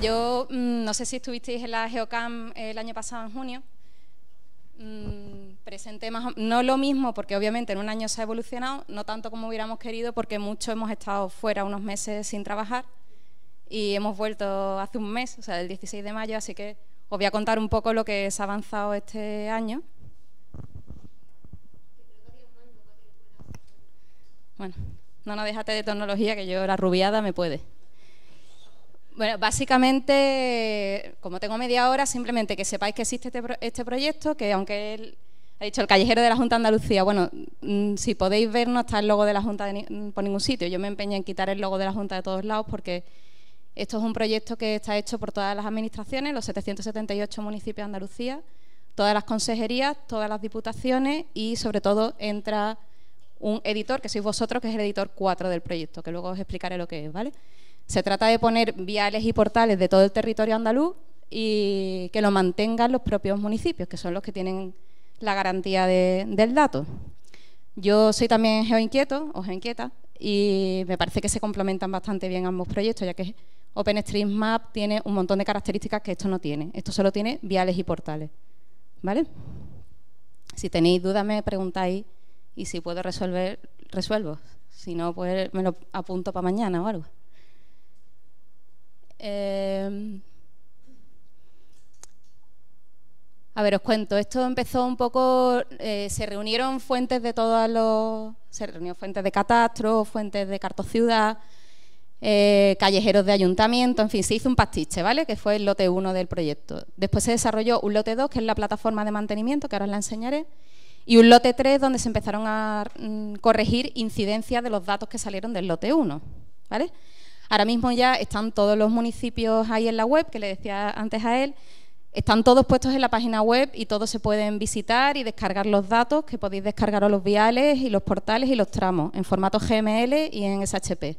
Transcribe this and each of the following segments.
yo mm, no sé si estuvisteis en la Geocam el año pasado, en junio. Mm, presenté más, no lo mismo, porque obviamente en un año se ha evolucionado, no tanto como hubiéramos querido, porque muchos hemos estado fuera unos meses sin trabajar y hemos vuelto hace un mes, o sea, el 16 de mayo, así que os voy a contar un poco lo que se ha avanzado este año. Bueno, no, no, déjate de tecnología, que yo la rubiada me puede. Bueno, básicamente, como tengo media hora, simplemente que sepáis que existe este, este proyecto, que aunque ha dicho el callejero de la Junta de Andalucía, bueno, mm, si podéis ver, no está el logo de la Junta mm, por ningún sitio. Yo me empeñé en quitar el logo de la Junta de todos lados porque esto es un proyecto que está hecho por todas las administraciones, los 778 municipios de Andalucía, todas las consejerías, todas las diputaciones y sobre todo entra un editor, que sois vosotros, que es el editor 4 del proyecto, que luego os explicaré lo que es, ¿vale? Se trata de poner viales y portales de todo el territorio andaluz y que lo mantengan los propios municipios, que son los que tienen la garantía del dato. Yo soy también geoinquieto o geoinquieta y me parece que se complementan bastante bien ambos proyectos, ya que OpenStreetMap tiene un montón de características que esto no tiene. Esto solo tiene viales y portales. ¿Vale? Si tenéis dudas me preguntáis y si puedo resolver, resuelvo. Si no, pues me lo apunto para mañana o algo. Em, a ver, os cuento, esto empezó un poco, eh, se reunieron fuentes de todos los, se reunió fuentes de catastro, fuentes de cartociudad, Ciudad eh, callejeros de ayuntamiento, en fin, se hizo un pastiche, ¿vale? Que fue el lote 1 del proyecto. Después se desarrolló un lote 2, que es la plataforma de mantenimiento, que ahora os la enseñaré, y un lote 3, donde se empezaron a mm, corregir incidencias de los datos que salieron del lote 1, ¿vale? Ahora mismo ya están todos los municipios ahí en la web, que le decía antes a él, están todos puestos en la página web y todos se pueden visitar y descargar los datos que podéis descargar a los viales y los portales y los tramos en formato GML y en SHP.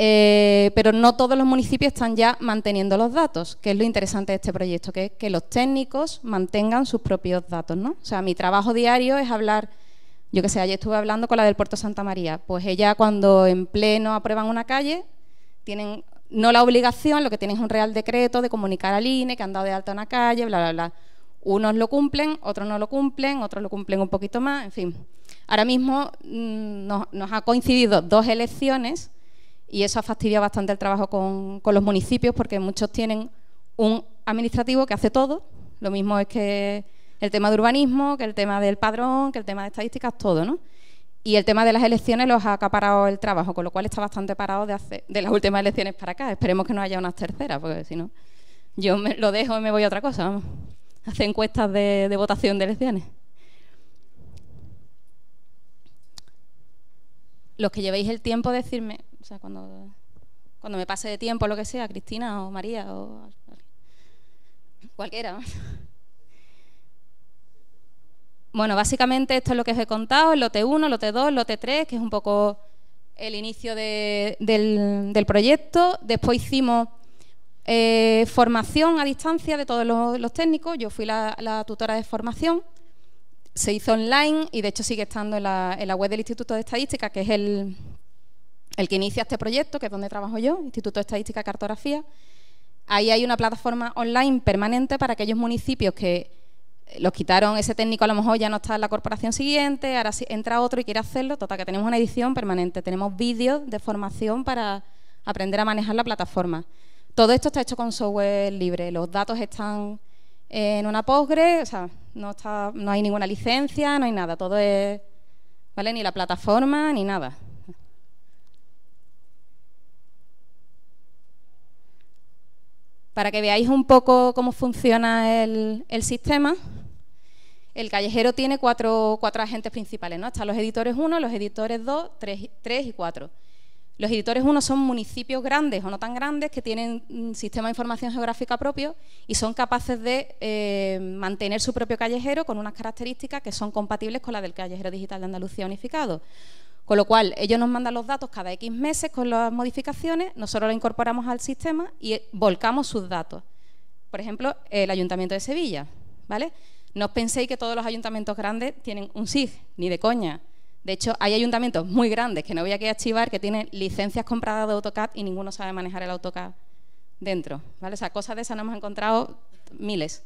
Eh, pero no todos los municipios están ya manteniendo los datos, que es lo interesante de este proyecto, que es que los técnicos mantengan sus propios datos. O sea, mi trabajo diario es hablar yo que sé, ayer estuve hablando con la del Puerto Santa María. Pues ella cuando en pleno aprueban una calle, tienen no la obligación, lo que tienen es un real decreto de comunicar al INE que han dado de alta una calle, bla, bla, bla. Unos lo cumplen, otros no lo cumplen, otros lo cumplen un poquito más, en fin. Ahora mismo mm, nos, ha coincidido dos elecciones y eso ha fastidiado bastante el trabajo con los municipios porque muchos tienen un administrativo que hace todo, lo mismo es que el tema de urbanismo, que el tema del padrón, que el tema de estadísticas, todo, ¿no? Y el tema de las elecciones los ha acaparado el trabajo, con lo cual está bastante parado de, las últimas elecciones para acá. Esperemos que no haya unas terceras, porque si no, yo me, lo dejo y me voy a otra cosa, vamos. Hace encuestas de, votación de elecciones. Los que llevéis el tiempo, decirme, o sea, cuando, cuando me pase de tiempo, lo que sea, Cristina o María o cualquiera. Bueno, básicamente esto es lo que os he contado, el lote 1, lote 2, lote 3, que es un poco el inicio del, proyecto. Después hicimos eh, formación a distancia de todos los, técnicos. Yo fui la, tutora de formación. Se hizo online y de hecho sigue estando en la, web del Instituto de Estadística, que es el, el que inicia este proyecto, que es donde trabajo yo, Instituto de Estadística y Cartografía. Ahí hay una plataforma online permanente para aquellos municipios que los quitaron, ese técnico a lo mejor ya no está en la corporación siguiente, ahora entra otro y quiere hacerlo, total, que tenemos una edición permanente, tenemos vídeos de formación para aprender a manejar la plataforma. Todo esto está hecho con software libre, los datos están en una Postgre, o sea, no, está, no hay ninguna licencia, no hay nada, todo es, ¿vale? Ni la plataforma, ni nada. Para que veáis un poco cómo funciona el sistema, el callejero tiene cuatro, agentes principales, ¿no? Están los editores 1, los editores 2, 3, y 4. Los editores 1 son municipios grandes o no tan grandes que tienen un sistema de información geográfica propio y son capaces de eh, mantener su propio callejero con unas características que son compatibles con las del callejero digital de Andalucía unificado. Con lo cual, ellos nos mandan los datos cada X meses con las modificaciones, nosotros los incorporamos al sistema y volcamos sus datos. Por ejemplo, el Ayuntamiento de Sevilla, ¿vale? No os penséis que todos los ayuntamientos grandes tienen un SIG, ni de coña. De hecho, hay ayuntamientos muy grandes que no voy aquí a archivar que tienen licencias compradas de AutoCAD y ninguno sabe manejar el AutoCAD dentro. ¿vale? O sea, cosas de esas no hemos encontrado miles.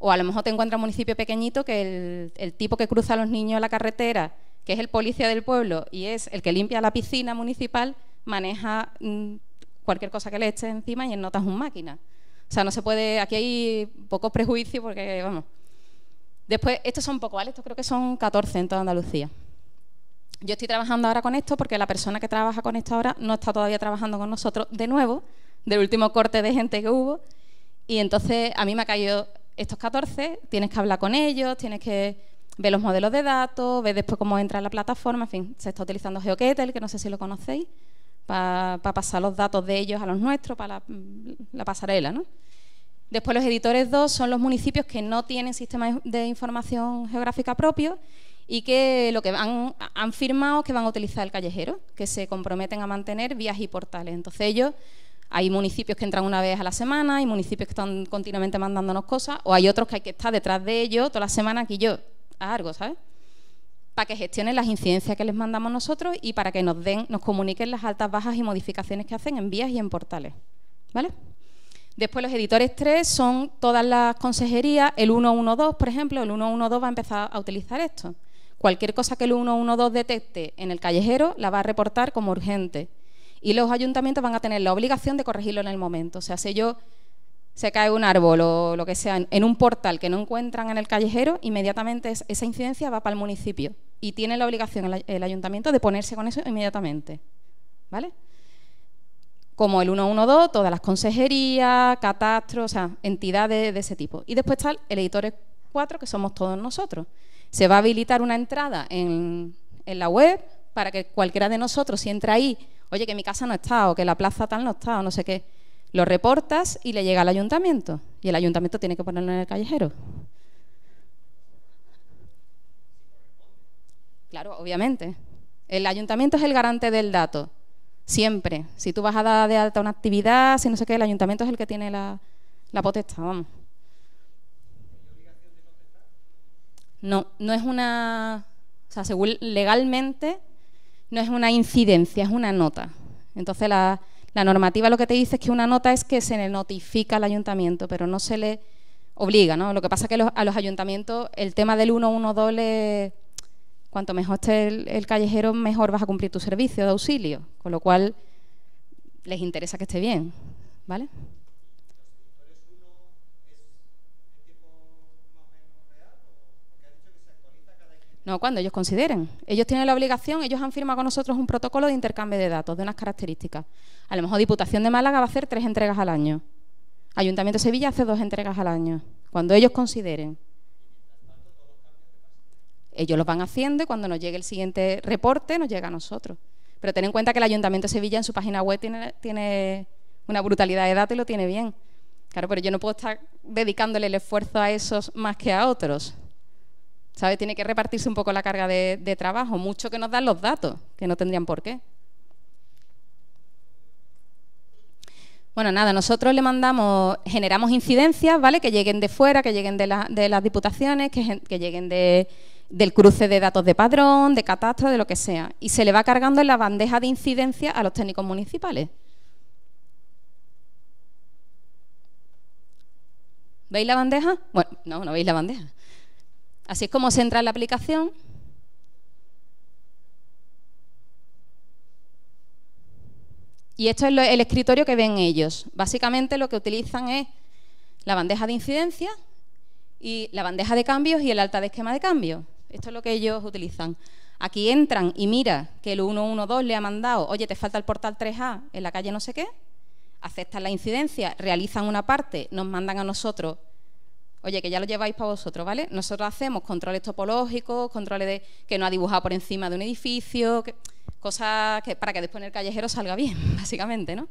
O a lo mejor te encuentras un municipio pequeñito que el, tipo que cruza a los niños a la carretera, que es el policía del pueblo y es el que limpia la piscina municipal, maneja mm, cualquier cosa que le eche encima y en notas un máquina. O sea, no se puede, aquí hay pocos prejuicios porque, vamos, Después, estos son poco, ¿vale? Estos creo que son 14 en toda Andalucía. Yo estoy trabajando ahora con esto porque la persona que trabaja con esto ahora no está todavía trabajando con nosotros de nuevo, del último corte de gente que hubo. Y entonces a mí me ha caído estos 14, tienes que hablar con ellos, tienes que ver los modelos de datos, ver después cómo entra en la plataforma, en fin, se está utilizando GeoKettle, que no sé si lo conocéis, para pasar los datos de ellos a los nuestros, para la pasarela, ¿no? Después los editores 2 son los municipios que no tienen sistema de información geográfica propio y que lo que han, han firmado que van a utilizar el callejero, que se comprometen a mantener vías y portales. Entonces ellos hay municipios que entran una vez a la semana, hay municipios que están continuamente mandándonos cosas, o hay otros que hay que estar detrás de ellos toda la semana aquí yo, a algo, ¿sabes? Para que gestionen las incidencias que les mandamos nosotros y para que nos den, nos comuniquen las altas, bajas y modificaciones que hacen en vías y en portales. ¿Vale? Después los editores 3 son todas las consejerías, el 112, por ejemplo, el 112 va a empezar a utilizar esto. Cualquier cosa que el 112 detecte en el callejero la va a reportar como urgente. Y los ayuntamientos van a tener la obligación de corregirlo en el momento. O sea, si yo se cae un árbol o lo que sea en un portal que no encuentran en el callejero, inmediatamente esa incidencia va para el municipio y tiene la obligación el, ayuntamiento de ponerse con eso inmediatamente. ¿Vale? como el 112, todas las consejerías, Catastro, o sea, entidades de ese tipo. Y después está el editor 4, que somos todos nosotros. Se va a habilitar una entrada en, en la web para que cualquiera de nosotros, si entra ahí, oye, que mi casa no está, o que la plaza tal no está, o no sé qué, lo reportas y le llega al ayuntamiento. Y el ayuntamiento tiene que ponerlo en el callejero. Claro, obviamente. El ayuntamiento es el garante del dato. Siempre. Si tú vas a dar de alta una actividad, si no sé qué, el ayuntamiento es el que tiene la, potestad, vamos. No, no es una. O sea, según legalmente, no es una incidencia, es una nota. Entonces, la, normativa lo que te dice es que una nota es que se le notifica al ayuntamiento, pero no se le obliga, ¿no? Lo que pasa es que a los ayuntamientos el tema del 112 le cuanto mejor esté el, callejero, mejor vas a cumplir tu servicio de auxilio, con lo cual les interesa que esté bien, ¿vale? No, cuando ellos consideren. Ellos tienen la obligación, ellos han firmado con nosotros un protocolo de intercambio de datos, de unas características. A lo mejor Diputación de Málaga va a hacer tres entregas al año. Ayuntamiento de Sevilla hace dos entregas al año, cuando ellos consideren. Ellos los van haciendo y cuando nos llegue el siguiente reporte nos llega a nosotros. Pero ten en cuenta que el Ayuntamiento de Sevilla en su página web tiene, una brutalidad de datos y lo tiene bien. Claro, pero yo no puedo estar dedicándole el esfuerzo a esos más que a otros. ¿Sabes? Tiene que repartirse un poco la carga de, trabajo. Mucho que nos dan los datos, que no tendrían por qué. Bueno, nada, nosotros le mandamos, generamos incidencias, ¿vale? Que lleguen de fuera, que lleguen de, las diputaciones, que lleguen de, del cruce de datos de padrón, de catastro, de lo que sea, y se le va cargando en la bandeja de incidencia a los técnicos municipales. ¿Veis la bandeja? Bueno, no, no veis la bandeja. Así es como se entra en la aplicación. Y esto es el escritorio que ven ellos. Básicamente lo que utilizan es la bandeja de incidencia y la bandeja de cambios y el alta de esquema de cambio. Esto es lo que ellos utilizan. Aquí entran y mira que el 112 le ha mandado, oye, te falta el portal 3A en la calle no sé qué, aceptan la incidencia, realizan una parte, nos mandan a nosotros, oye, que ya lo lleváis para vosotros, ¿vale? Nosotros hacemos controles topológicos, controles de que no ha dibujado por encima de un edificio, cosas que, para que después en el callejero salga bien, básicamente, ¿no?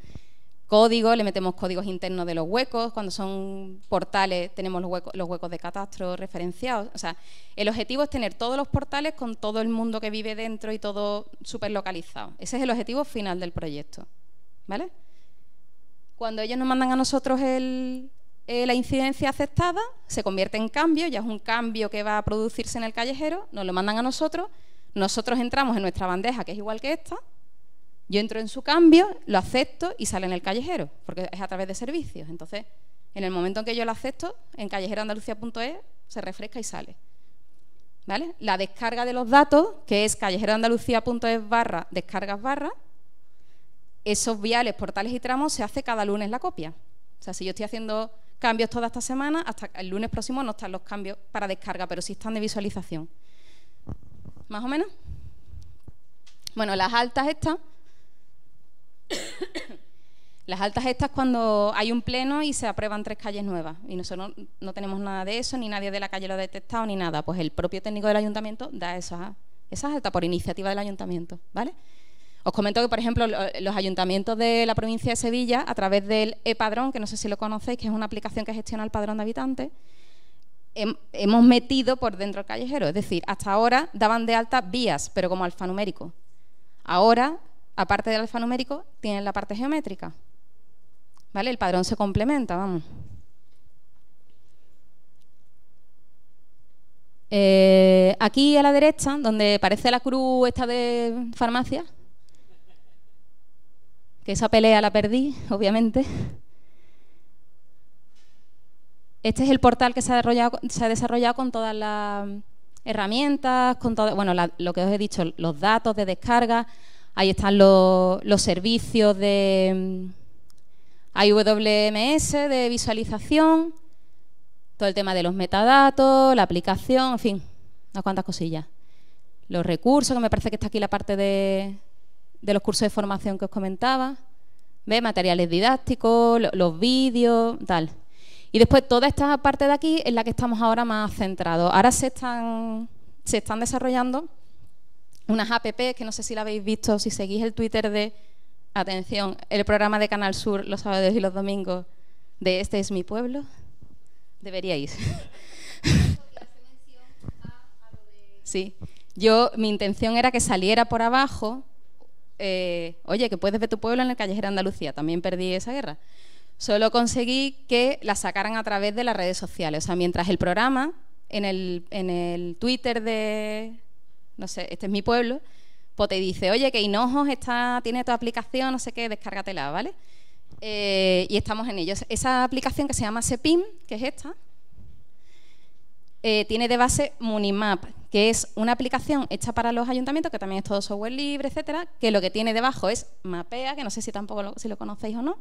código, le metemos códigos internos de los huecos, cuando son portales tenemos los huecos, de catastro referenciados. O sea, el objetivo es tener todos los portales con todo el mundo que vive dentro y todo súper localizado. Ese es el objetivo final del proyecto. ¿Vale? Cuando ellos nos mandan a nosotros eh, la incidencia aceptada, se convierte en cambio, ya es un cambio que va a producirse en el callejero, nos lo mandan a nosotros, nosotros entramos en nuestra bandeja, que es igual que esta, yo entro en su cambio, lo acepto y sale en el callejero, porque es a través de servicios. Entonces, en el momento en que yo lo acepto, en callejeroandalucía.es se refresca y sale. ¿Vale? La descarga de los datos, que es callejeroandalucía.es barra descargas barra, esos viales, portales y tramos se hace cada lunes la copia. O sea, si yo estoy haciendo cambios toda esta semana, hasta el lunes próximo no están los cambios para descarga, pero sí están de visualización. ¿Más o menos? Bueno, las altas estas las altas estas cuando hay un pleno y se aprueban tres calles nuevas y nosotros no, tenemos nada de eso, ni nadie de la calle lo ha detectado, ni nada. Pues el propio técnico del ayuntamiento da esas, altas por iniciativa del ayuntamiento, ¿vale? Os comento que, por ejemplo, los ayuntamientos de la provincia de Sevilla, a través del e-padrón, que no sé si lo conocéis, que es una aplicación que gestiona el padrón de habitantes, hemos metido por dentro el callejero. Es decir, hasta ahora daban de alta vías, pero como alfanumérico. Ahora aparte del alfanumérico, tienen la parte geométrica. ¿Vale? El padrón se complementa, vamos. Eh, aquí a la derecha, donde parece la cruz esta de farmacia, que esa pelea la perdí, obviamente. Este es el portal que se ha desarrollado, se ha con todas las herramientas, con todo, bueno, lo que os he dicho, los datos de descarga, Ahí están los, servicios de IWMS, mm, de visualización, todo el tema de los metadatos, la aplicación, en fin, unas cuantas cosillas. Los recursos, que me parece que está aquí la parte de, los cursos de formación que os comentaba. Ve Materiales didácticos, los, vídeos, tal. Y después toda esta parte de aquí es la que estamos ahora más centrados. Ahora se están desarrollando unas app que no sé si la habéis visto, si seguís el Twitter de, atención, el programa de Canal Sur los sábados y los domingos de Este es mi pueblo, deberíais. sí, yo, mi intención era que saliera por abajo, eh, oye, que puedes ver tu pueblo en el callejero Andalucía, también perdí esa guerra. Solo conseguí que la sacaran a través de las redes sociales, o sea, mientras el programa en el Twitter de, no sé, este es mi pueblo, pues te dice, oye, que Hinojos está, tiene tu aplicación, no sé qué, descárgatela, ¿vale? Eh, y estamos en ellos Esa aplicación que se llama Sepim, que es esta, eh, tiene de base Munimap, que es una aplicación hecha para los ayuntamientos, que también es todo software libre, etcétera, que lo que tiene debajo es Mapea, que no sé si tampoco si lo conocéis o no,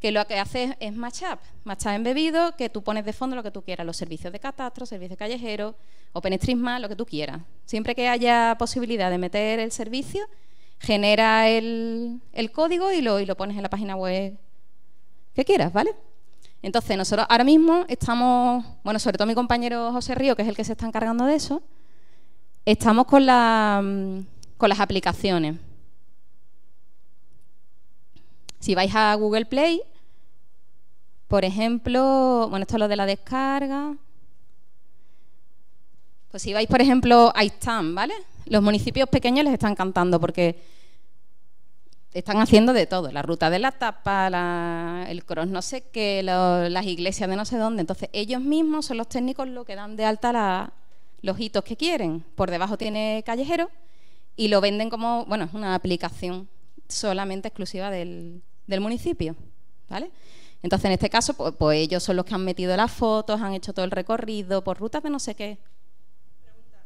que lo que hace es matchup, matchup embebido, que tú pones de fondo lo que tú quieras, los servicios de catastro, servicios Callejero, OpenStreetMap, lo que tú quieras. Siempre que haya posibilidad de meter el servicio, genera el, código y lo, y lo pones en la página web que quieras, ¿vale? Entonces, nosotros ahora mismo estamos, bueno, sobre todo mi compañero José Río, que es el que se está encargando de eso, estamos con, la, con las aplicaciones. Si vais a Google Play, por ejemplo, bueno, esto es lo de la descarga. Pues si vais, por ejemplo, a Istanbul, ¿vale? Los municipios pequeños les están cantando porque están haciendo de todo, la ruta de la tapa, el cross no sé qué, las iglesias de no sé dónde. Entonces, ellos mismos son los técnicos los que dan de alta los hitos que quieren. Por debajo tiene callejero y lo venden como, bueno, es una aplicación solamente exclusiva del, municipio. ¿vale? Entonces, en este caso, pues, pues, ellos son los que han metido las fotos, han hecho todo el recorrido por rutas de no sé qué. Pregunta,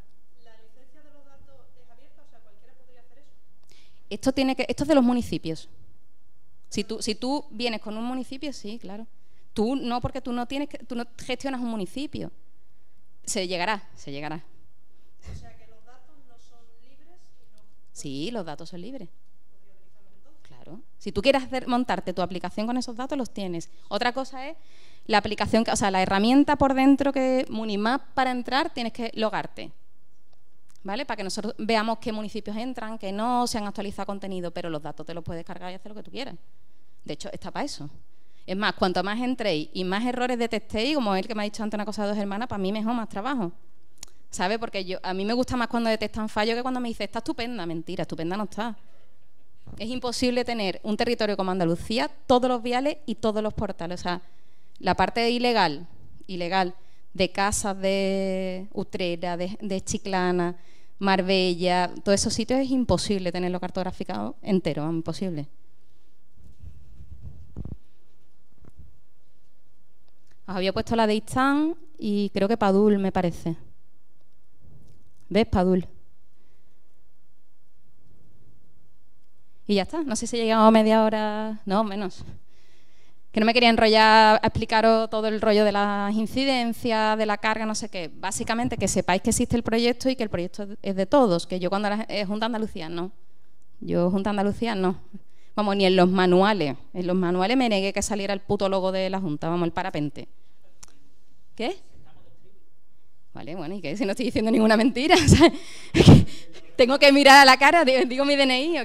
¿la licencia de los datos es abierta? O sea, ¿cualquiera podría hacer eso? Esto, tiene que, esto es de los municipios. Si tú, si tú vienes con un municipio, sí, claro. Tú no, porque tú no, tienes que, tú no gestionas un municipio. Se llegará, se llegará. O sea, que los datos no son libres. Y no... Sí, los datos son libres. Si tú quieres montarte tu aplicación con esos datos, los tienes. Otra cosa es la aplicación, o sea, la herramienta por dentro que Munimap para entrar tienes que logarte. ¿Vale? Para que nosotros veamos qué municipios entran, que no se han actualizado contenido, pero los datos te los puedes cargar y hacer lo que tú quieras. De hecho, está para eso. Es más, cuanto más entréis y más errores detectéis, como el que me ha dicho antes una cosa de dos hermanas, para mí mejor más trabajo. ¿Sabe? Porque yo, a mí me gusta más cuando detectan fallos que cuando me dice, está estupenda. Mentira, estupenda no está. Es imposible tener un territorio como Andalucía, todos los viales y todos los portales. O sea, la parte ilegal, ilegal de casas de Utrera, de, Chiclana, Marbella, todos esos sitios es imposible tenerlo cartograficado entero, es imposible. Os había puesto la de Istán y creo que Padul, me parece. ¿Ves, Padul? Y ya está, no sé si llegamos a media hora, no, menos. Que no me quería enrollar a explicaros todo el rollo de las incidencias, de la carga, no sé qué. Básicamente que sepáis que existe el proyecto y que el proyecto es de todos, que yo cuando era eh, Junta Andalucía no. Yo Junta Andalucía no. Vamos, ni en los manuales. En los manuales me negué que saliera el puto logo de la Junta, vamos, el parapente. ¿Qué? Vale, bueno, ¿y que Si no estoy diciendo ninguna mentira. ¿sabes? Tengo que mirar a la cara, digo, mi DNI.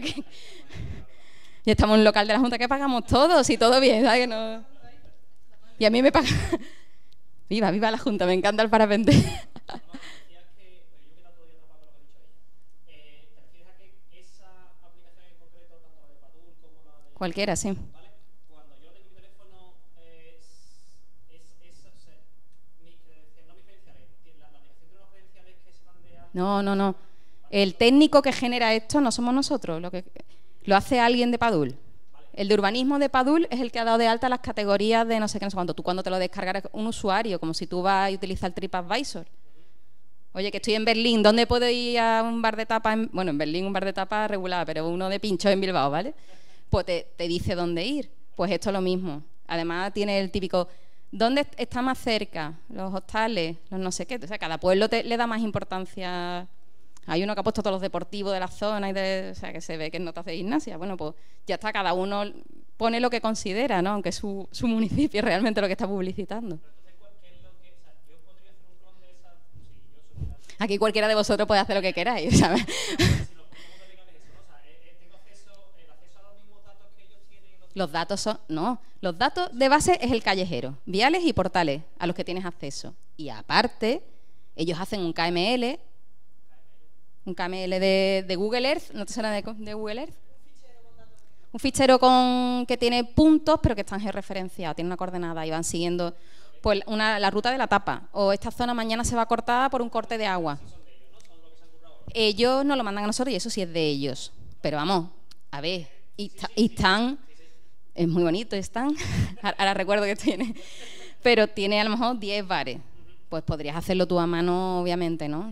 Y estamos en un local de la Junta que pagamos todos y todo bien, No... Y a mí me paga. viva, viva la Junta, me encanta el parapente. Cualquiera, sí. No, no, no. El técnico que genera esto no somos nosotros, lo, que, lo hace alguien de Padul. El de urbanismo de Padul es el que ha dado de alta las categorías de no sé qué, no sé cuánto. Tú cuando te lo descargas un usuario, como si tú vas a utilizar TripAdvisor. Oye, que estoy en Berlín, ¿dónde puedo ir a un bar de tapa? bueno, en Berlín un bar de tapa regular, pero uno de pincho en Bilbao, ¿vale? Pues te, dice dónde ir. Pues esto es lo mismo. Además tiene el típico, ¿dónde está más cerca? Los hostales, los no sé qué. O sea, cada pueblo le da más importancia hay uno que ha puesto todos los deportivos de la zona, y de, o sea, que se ve que no te de gimnasia. Bueno, pues ya está, cada uno pone lo que considera, ¿no? Aunque su, municipio es realmente lo que está publicitando. Aquí cualquiera de vosotros puede hacer lo que queráis, ¿sabes? Los datos son, no, los datos de base es el callejero, viales y portales a los que tienes acceso. Y aparte, ellos hacen un KML un KML de, Google Earth, ¿no te suena de, Google Earth? Un fichero con, que tiene puntos, pero que están georreferenciados, tiene una coordenada y van siguiendo pues, una, la ruta de la tapa. O esta zona mañana se va cortada por un corte de agua. Ellos eh, no lo mandan a nosotros y eso sí es de ellos. Pero vamos, a ver, y, están, es muy bonito, están, ahora recuerdo que tiene, pero tiene a lo mejor 10 bares. Pues podrías hacerlo tú a mano, obviamente, ¿no?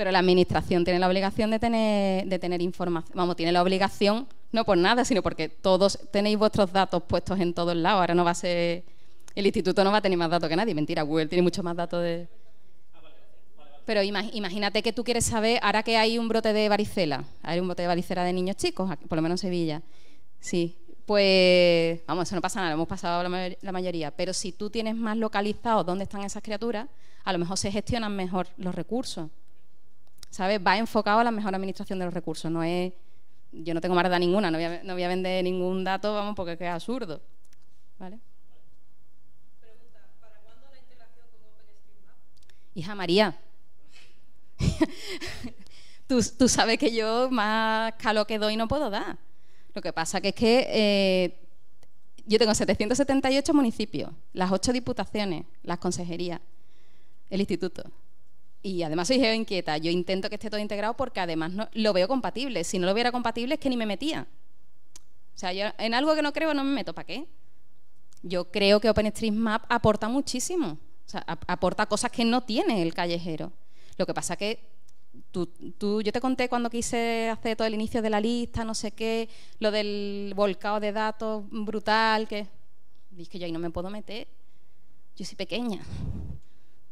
pero la administración tiene la obligación de tener, información, vamos, tiene la obligación, no por nada, sino porque todos tenéis vuestros datos puestos en todos lados, ahora no va a ser, el instituto no va a tener más datos que nadie, mentira, Google tiene mucho más datos de... Pero imagínate que tú quieres saber, ahora que hay un brote de varicela, hay un brote de varicela de niños chicos, por lo menos en Sevilla, sí, pues vamos, eso no pasa nada, lo hemos pasado la, la, mayoría, pero si tú tienes más localizado dónde están esas criaturas, a lo mejor se gestionan mejor los recursos. ¿sabes? Va enfocado a la mejor administración de los recursos, no es... Yo no tengo marda ninguna, no voy, a, vender ningún dato, vamos, porque es absurdo, Pregunta, ¿para cuándo la integración con OpenStreetMap? Hija María, tú, sabes que yo más calo que doy no puedo dar. Lo que pasa que es que... Eh, yo tengo 778 municipios, las 8 diputaciones, las consejerías, el instituto y además soy inquieta, yo intento que esté todo integrado porque además no, lo veo compatible. Si no lo viera compatible es que ni me metía. O sea, yo en algo que no creo no me meto, ¿para qué? Yo creo que OpenStreetMap aporta muchísimo. O sea, aporta cosas que no tiene el callejero. Lo que pasa que tú, tú, yo te conté cuando quise hacer todo el inicio de la lista, no sé qué, lo del volcado de datos brutal, que dije que yo ahí no me puedo meter. Yo soy pequeña.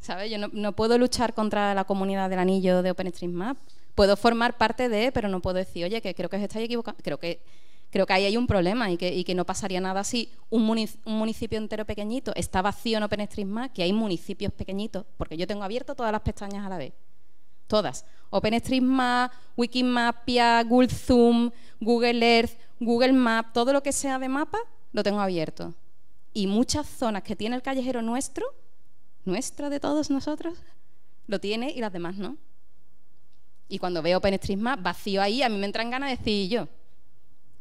¿Sabes? Yo no, puedo luchar contra la comunidad del anillo de OpenStreetMap. Puedo formar parte de, pero no puedo decir, oye, que creo que estáis equivocando. Creo que creo que ahí hay un problema y que, no pasaría nada si un, municipio, un municipio entero pequeñito está vacío en OpenStreetMap, que hay municipios pequeñitos, porque yo tengo abierto todas las pestañas a la vez. Todas. OpenStreetMap, Wikimapia, Google Zoom, Google Earth, Google Map, todo lo que sea de mapa, lo tengo abierto. Y muchas zonas que tiene el callejero nuestro nuestra de todos nosotros, lo tiene y las demás no. Y cuando veo OpenStreetMap vacío ahí, a mí me entran ganas de decir yo,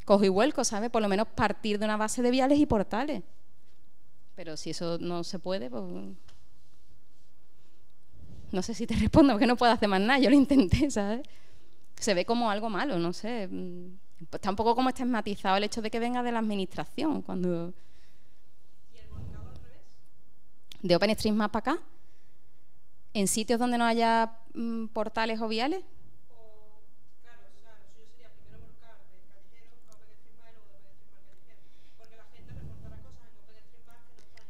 cojo y vuelco, ¿sabes? Por lo menos partir de una base de viales y portales. Pero si eso no se puede, pues... No sé si te respondo, porque no puedo hacer más nada, yo lo intenté, ¿sabes? Se ve como algo malo, no sé. Mm, pues poco como estigmatizado el hecho de que venga de la administración, cuando de OpenStreetMap para acá, en sitios donde no haya mm, portales o viales,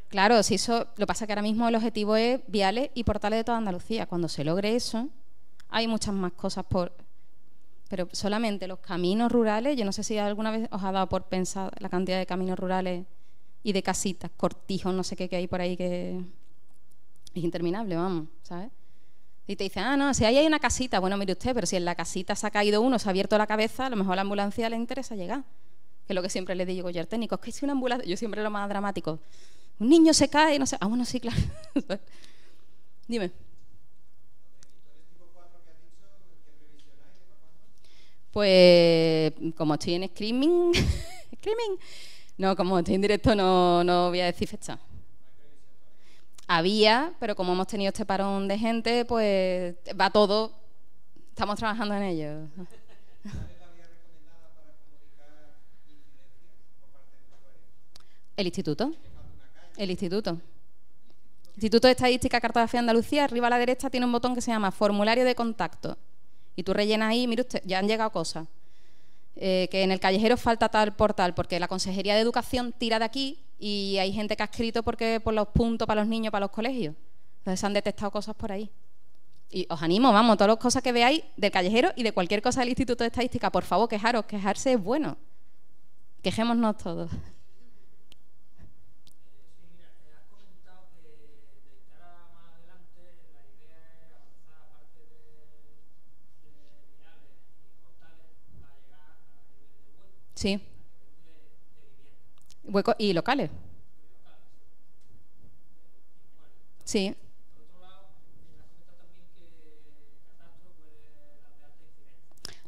Claro, si eso, lo pasa que ahora mismo el objetivo es viales y portales de toda Andalucía. Cuando se logre eso, hay muchas más cosas por. Pero solamente los caminos rurales, yo no sé si alguna vez os ha dado por pensar la cantidad de caminos rurales y de casitas, cortijos, no sé qué que hay por ahí que es interminable, vamos, ¿sabes? Y te dicen, ah, no, si ahí hay una casita, bueno, mire usted, pero si en la casita se ha caído uno, se ha abierto la cabeza, a lo mejor a la ambulancia le interesa llegar. Que es lo que siempre le digo yo al técnico, es que si una ambulancia, yo siempre lo más dramático, un niño se cae, no sé, ah, bueno, sí, claro. Dime. Pues como estoy en screaming, screaming, no, como estoy en directo no, voy a decir fecha. Había, pero como hemos tenido este parón de gente, pues va todo, estamos trabajando en ello. El instituto. El instituto. Instituto de Estadística Cartografía Andalucía, arriba a la derecha tiene un botón que se llama Formulario de Contacto. Y tú rellenas ahí, mira usted, ya han llegado cosas. Eh, que en el callejero falta tal portal, porque la Consejería de Educación tira de aquí y hay gente que ha escrito porque por los puntos para los niños, para los colegios. Entonces se han detectado cosas por ahí. Y os animo, vamos, todas las cosas que veáis del callejero y de cualquier cosa del Instituto de Estadística, por favor, quejaros, quejarse es bueno. Quejémonos todos. Sí. Huecos y locales. Sí.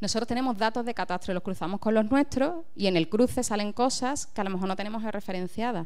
Nosotros tenemos datos de catastro, los cruzamos con los nuestros y en el cruce salen cosas que a lo mejor no tenemos referenciadas.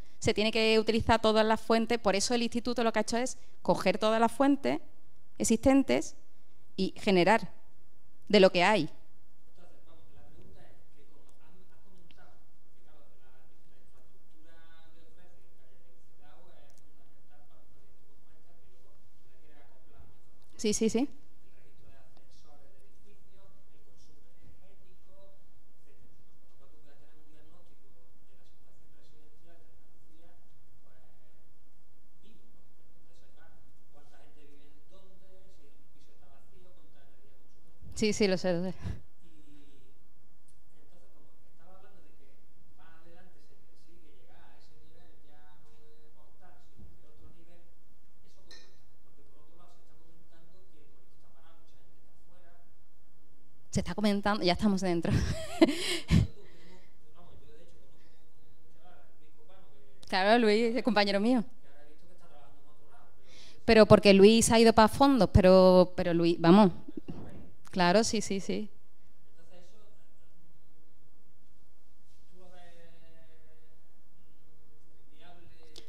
Se tiene que utilizar todas las fuentes, por eso el instituto lo que ha hecho es coger todas las fuentes existentes y generar de lo que hay. Entonces, vamos, la pregunta es: como has comentado, que claro, la infraestructura de ofrecimiento que hay en el exitado es fundamental para que se quiera acoplar mejor. Sí, sí, sí. Sí, sí, lo sé Y entonces como estaba hablando de que más adelante se persigue llegar a ese nivel ya no debe pautar, sino que otro nivel, eso no cuesta. Porque por otro lado se está comentando que por ejemplo está parado mucha gente que está afuera. Se está comentando, ya estamos dentro. Claro, Luis es compañero mío. Pero porque Luis ha ido para fondos, pero pero Luis, vamos. Claro, sí, sí, sí.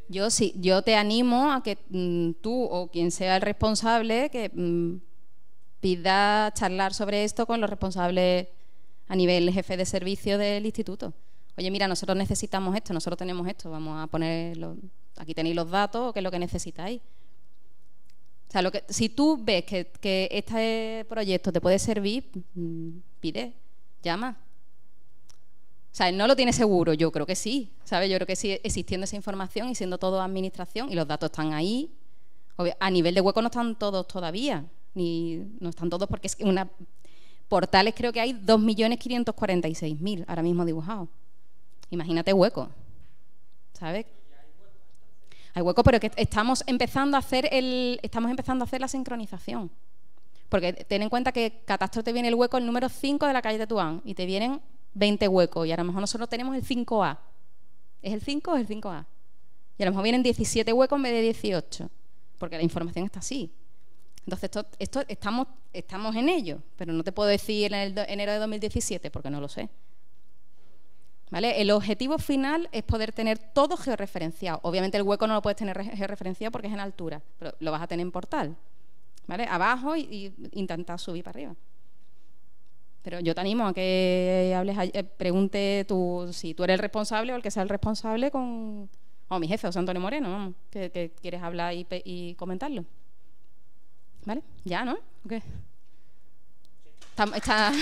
Yo sí, yo te animo a que mm, tú o quien sea el responsable que mm, pida charlar sobre esto con los responsables a nivel jefe de servicio del instituto. Oye, mira, nosotros necesitamos esto, nosotros tenemos esto, vamos a ponerlo, aquí tenéis los datos, qué es lo que necesitáis. O sea, lo que, si tú ves que, este proyecto te puede servir, mm, pide, llama. O sea, él no lo tiene seguro, yo creo que sí, ¿sabes? Yo creo que sí, existiendo esa información y siendo todo administración y los datos están ahí. a nivel de hueco no están todos todavía, ni no están todos porque es una portales creo que hay 2.546.000 ahora mismo dibujados. Imagínate hueco, ¿sabes? hay hueco, pero que estamos empezando a hacer el, estamos empezando a hacer la sincronización. Porque ten en cuenta que catastro te viene el hueco el número 5 de la calle de Tuán y te vienen 20 huecos y a lo mejor nosotros tenemos el 5A. ¿Es el 5 o es el 5A? Y a lo mejor vienen 17 huecos en vez de 18, porque la información está así. Entonces, esto, estamos, estamos en ello, pero no te puedo decir en el enero de 2017 porque no lo sé. El objetivo final es poder tener todo georreferenciado. Obviamente el hueco no lo puedes tener georreferenciado porque es en altura, pero lo vas a tener en portal. ¿Vale? Abajo y, intentar subir para arriba. Pero yo te animo a que hables, eh, pregunte tú, si tú eres el responsable o el que sea el responsable con, o oh, mi jefe, José Antonio Moreno, que, quieres hablar y, comentarlo. ¿Vale? ¿Ya, no? está...